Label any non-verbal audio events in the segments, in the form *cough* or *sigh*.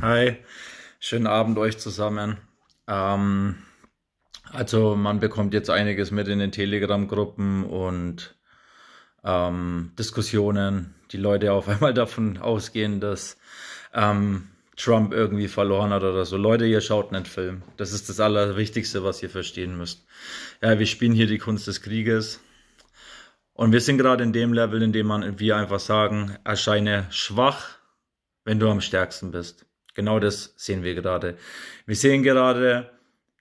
Hi, schönen Abend euch zusammen. Ähm, also man bekommt jetzt einiges mit in den Telegram-Gruppen und ähm, Diskussionen, die Leute auf *laughs* einmal davon ausgehen, dass ähm, Trump irgendwie verloren hat oder so. Leute, ihr schaut einen Film. Das ist das Allerwichtigste, was ihr verstehen müsst. Ja, wir spielen hier die Kunst des Krieges. Und wir sind gerade in dem Level, in dem man, wir einfach sagen, erscheine schwach, wenn du am stärksten bist. Genau das sehen wir gerade. Wir sehen gerade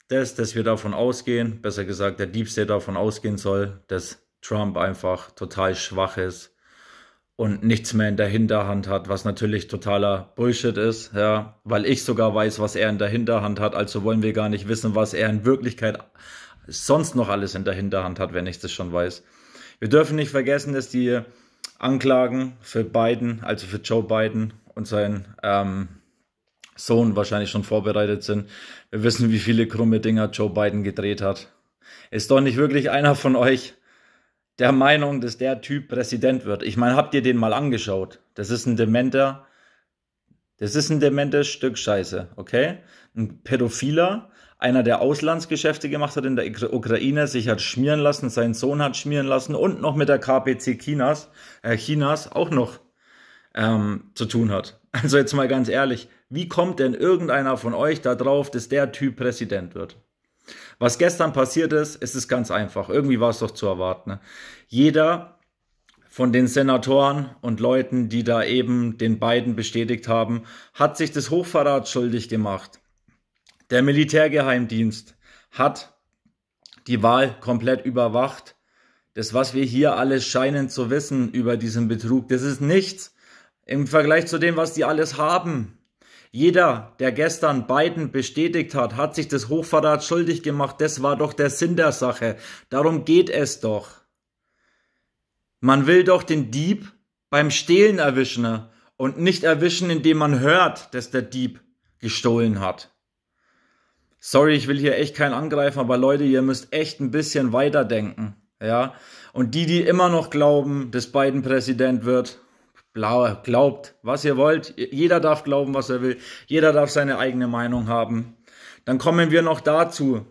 das, dass wir davon ausgehen, besser gesagt, der Deep State davon ausgehen soll, dass Trump einfach total schwach ist und nichts mehr in der Hinterhand hat, was natürlich totaler Bullshit ist, ja, weil ich sogar weiß, was er in der Hinterhand hat, also wollen wir gar nicht wissen, was er in Wirklichkeit sonst noch alles in der Hinterhand hat, wenn ich das schon weiß. Wir dürfen nicht vergessen, dass die Anklagen für Biden, also für Joe Biden und sein ähm, Sohn wahrscheinlich schon vorbereitet sind. Wir wissen, wie viele krumme Dinger Joe Biden gedreht hat. Ist doch nicht wirklich einer von euch der Meinung, dass der Typ Präsident wird. Ich meine, habt ihr den mal angeschaut? Das ist ein dementer, das ist ein dementes Stück Scheiße, okay? Ein Pädophiler, einer, der Auslandsgeschäfte gemacht hat in der Ukraine, sich hat schmieren lassen, seinen Sohn hat schmieren lassen und noch mit der KPC Chinas, äh Chinas auch noch ähm, zu tun hat. *laughs* Also jetzt mal ganz ehrlich, wie kommt denn irgendeiner von euch da drauf, dass der Typ Präsident wird? Was gestern passiert ist, ist es ganz einfach. Irgendwie war es doch zu erwarten. Ne? Jeder von den Senatoren und Leuten, die da eben den beiden bestätigt haben, hat sich des Hochverrats schuldig gemacht. Der Militärgeheimdienst hat die Wahl komplett überwacht. Das, was wir hier alles scheinen zu wissen über diesen Betrug, das ist nichts im Vergleich zu dem, was die alles haben. Jeder, der gestern Biden bestätigt hat, hat sich des Hochverrats schuldig gemacht. Das war doch der Sinn der Sache. Darum geht es doch. Man will doch den Dieb beim Stehlen erwischen ne? und nicht erwischen, indem man hört, dass der Dieb gestohlen hat. Sorry, ich will hier echt keinen angreifen, aber Leute, ihr müsst echt ein bisschen weiterdenken. Ja, und die, die immer noch glauben, dass Biden Präsident wird, blau, glaubt, was ihr wollt. Jeder darf glauben, was er will. Jeder darf seine eigene Meinung haben. Dann kommen wir noch dazu,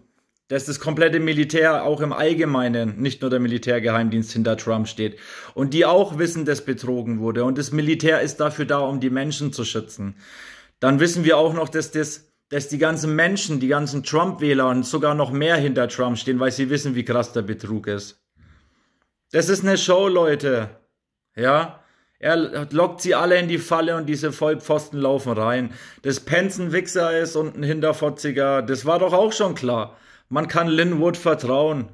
dass das komplette Militär auch im Allgemeinen, nicht nur der Militärgeheimdienst hinter Trump steht. Und die auch wissen, dass betrogen wurde. Und das Militär ist dafür da, um die Menschen zu schützen. Dann wissen wir auch noch, dass das dass die ganzen Menschen, die ganzen Trump-Wähler und sogar noch mehr hinter Trump stehen, weil sie wissen, wie krass der Betrug ist. Das ist eine Show, Leute. Ja? Er lockt sie alle in die Falle und diese Vollpfosten laufen rein. Dass Pence ein Wichser ist und ein Hinterfotziger, das war doch auch schon klar. Man kann Linwood vertrauen.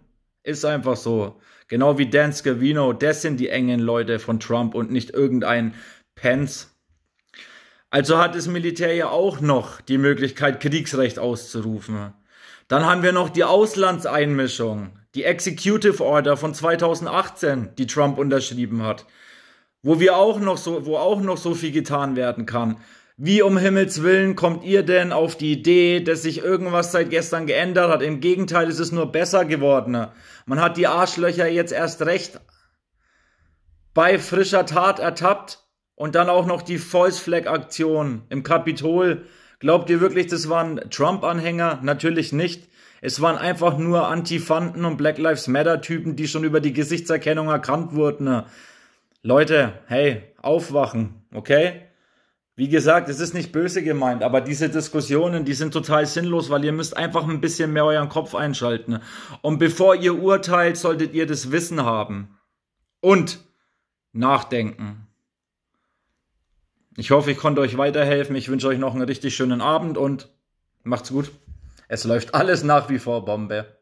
Ist einfach so. Genau wie Dan Scavino, das sind die engen Leute von Trump und nicht irgendein Pence. Also hat das Militär ja auch noch die Möglichkeit, Kriegsrecht auszurufen. Dann haben wir noch die Auslandseinmischung, die Executive Order von 2018, die Trump unterschrieben hat wo wir auch noch so, wo auch noch so viel getan werden kann. Wie um Himmels Willen kommt ihr denn auf die Idee, dass sich irgendwas seit gestern geändert hat? Im Gegenteil, es ist nur besser geworden. Man hat die Arschlöcher jetzt erst recht bei frischer Tat ertappt und dann auch noch die False Flag Aktion im Kapitol. Glaubt ihr wirklich, das waren Trump-Anhänger? Natürlich nicht. Es waren einfach nur Antifanten und Black Lives Matter Typen, die schon über die Gesichtserkennung erkannt wurden. Leute, hey, aufwachen, okay? Wie gesagt, es ist nicht böse gemeint, aber diese Diskussionen, die sind total sinnlos, weil ihr müsst einfach ein bisschen mehr euren Kopf einschalten. Und bevor ihr urteilt, solltet ihr das Wissen haben. Und nachdenken. Ich hoffe, ich konnte euch weiterhelfen. Ich wünsche euch noch einen richtig schönen Abend und macht's gut. Es läuft alles nach wie vor Bombe.